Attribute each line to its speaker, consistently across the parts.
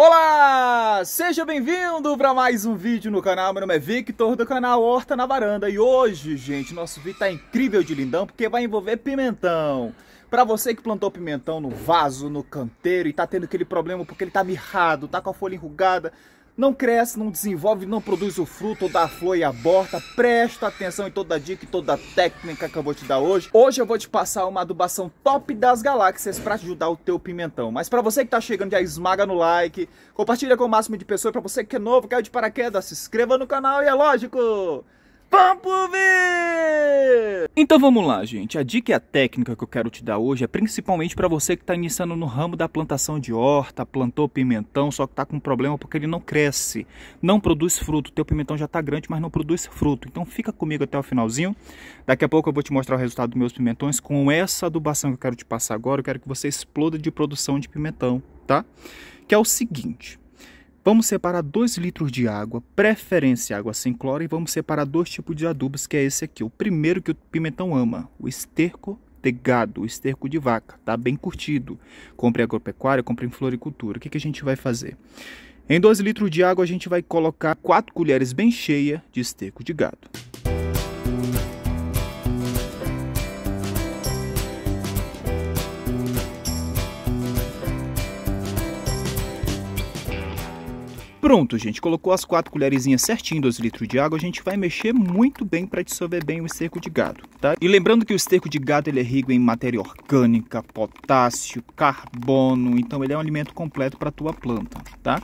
Speaker 1: Olá! Seja bem-vindo para mais um vídeo no canal. Meu nome é Victor do canal Horta na Varanda. E hoje, gente, nosso vídeo tá incrível de lindão porque vai envolver pimentão. Para você que plantou pimentão no vaso, no canteiro e tá tendo aquele problema porque ele tá mirrado, tá com a folha enrugada, não cresce, não desenvolve, não produz o fruto da flor e aborta. Presta atenção em toda dica e toda técnica que eu vou te dar hoje. Hoje eu vou te passar uma adubação top das galáxias para ajudar o teu pimentão. Mas para você que está chegando, já esmaga no like, compartilha com o máximo de pessoas. Para você que é novo, caiu de paraquedas, se inscreva no canal e é lógico... Vamos ver! Então vamos lá, gente. A dica e a técnica que eu quero te dar hoje é principalmente para você que está iniciando no ramo da plantação de horta, plantou pimentão, só que está com problema porque ele não cresce, não produz fruto. O teu pimentão já está grande, mas não produz fruto. Então fica comigo até o finalzinho. Daqui a pouco eu vou te mostrar o resultado dos meus pimentões com essa adubação que eu quero te passar agora. Eu quero que você exploda de produção de pimentão, tá? Que é o seguinte. Vamos separar 2 litros de água, preferência água sem cloro, e vamos separar dois tipos de adubos, que é esse aqui. O primeiro que o pimentão ama, o esterco de gado, o esterco de vaca, tá bem curtido. Compre agropecuária, compre em floricultura. O que, que a gente vai fazer? Em 2 litros de água, a gente vai colocar 4 colheres bem cheias de esterco de gado. Pronto, gente, colocou as quatro colherzinhas certinho, 12 litros de água, a gente vai mexer muito bem para dissolver bem o esterco de gado, tá? E lembrando que o esterco de gado ele é rico em matéria orgânica, potássio, carbono, então ele é um alimento completo para a tua planta, tá?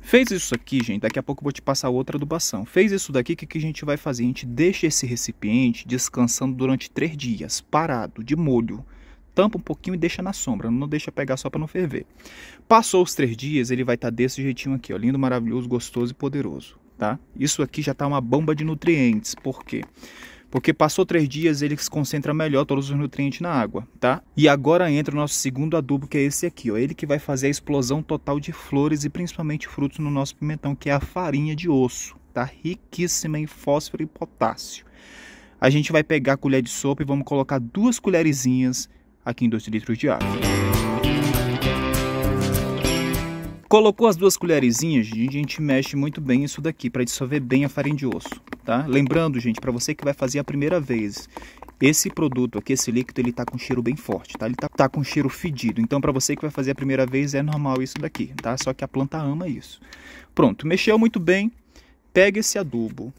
Speaker 1: Fez isso aqui, gente, daqui a pouco eu vou te passar outra adubação. Fez isso daqui, o que, que a gente vai fazer? A gente deixa esse recipiente descansando durante três dias, parado, de molho, tampa um pouquinho e deixa na sombra, não deixa pegar só para não ferver. Passou os três dias, ele vai estar tá desse jeitinho aqui, ó, lindo, maravilhoso, gostoso e poderoso, tá? Isso aqui já está uma bomba de nutrientes, por quê? Porque passou três dias, ele se concentra melhor todos os nutrientes na água, tá? E agora entra o nosso segundo adubo, que é esse aqui, ó. Ele que vai fazer a explosão total de flores e principalmente frutos no nosso pimentão, que é a farinha de osso, tá? Riquíssima em fósforo e potássio. A gente vai pegar a colher de sopa e vamos colocar duas colherzinhas aqui em 2 litros de água. Colocou as duas colherzinhas, a gente mexe muito bem isso daqui para dissolver bem a farinha de osso, tá? Lembrando, gente, para você que vai fazer a primeira vez, esse produto aqui, esse líquido, ele tá com cheiro bem forte, tá? Ele tá, tá com cheiro fedido. Então, para você que vai fazer a primeira vez, é normal isso daqui, tá? Só que a planta ama isso. Pronto, mexeu muito bem. Pega esse adubo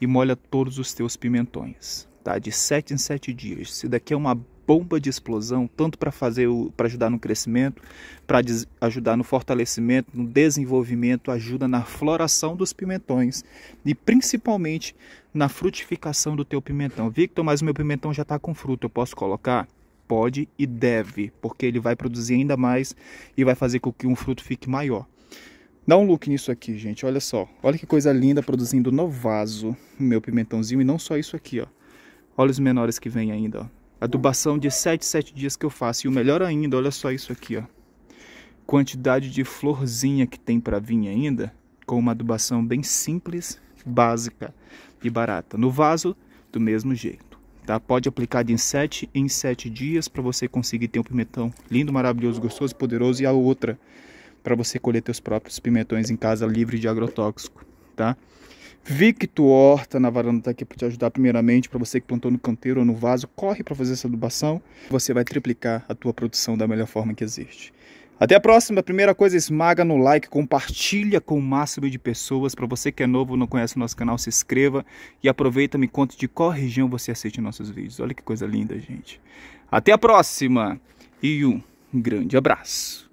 Speaker 1: e molha todos os teus pimentões, tá? De 7 em 7 dias. Isso daqui é uma bomba de explosão, tanto para fazer para ajudar no crescimento, para ajudar no fortalecimento, no desenvolvimento, ajuda na floração dos pimentões e principalmente na frutificação do teu pimentão. Victor, mas o meu pimentão já está com fruto, eu posso colocar? Pode e deve, porque ele vai produzir ainda mais e vai fazer com que um fruto fique maior. Dá um look nisso aqui, gente. Olha só. Olha que coisa linda produzindo no vaso o meu pimentãozinho. E não só isso aqui, ó. Olha os menores que vem ainda, ó adubação de 7, 7 dias que eu faço. E o melhor ainda, olha só isso aqui, ó. Quantidade de florzinha que tem para vir ainda, com uma adubação bem simples, básica e barata. No vaso, do mesmo jeito. Tá? Pode aplicar de 7 em 7 dias para você conseguir ter um pimentão lindo, maravilhoso, gostoso, poderoso. E a outra, para você colher seus próprios pimentões em casa, livre de agrotóxico. Tá? Victor Horta na varanda está aqui para te ajudar primeiramente, para você que plantou no canteiro ou no vaso, corre para fazer essa adubação, você vai triplicar a tua produção da melhor forma que existe. Até a próxima. primeira coisa, esmaga no like, compartilha com o máximo de pessoas. Para você que é novo, não conhece o nosso canal, se inscreva e aproveita, me conta de qual região você assiste nossos vídeos. Olha que coisa linda, gente. Até a próxima e um grande abraço.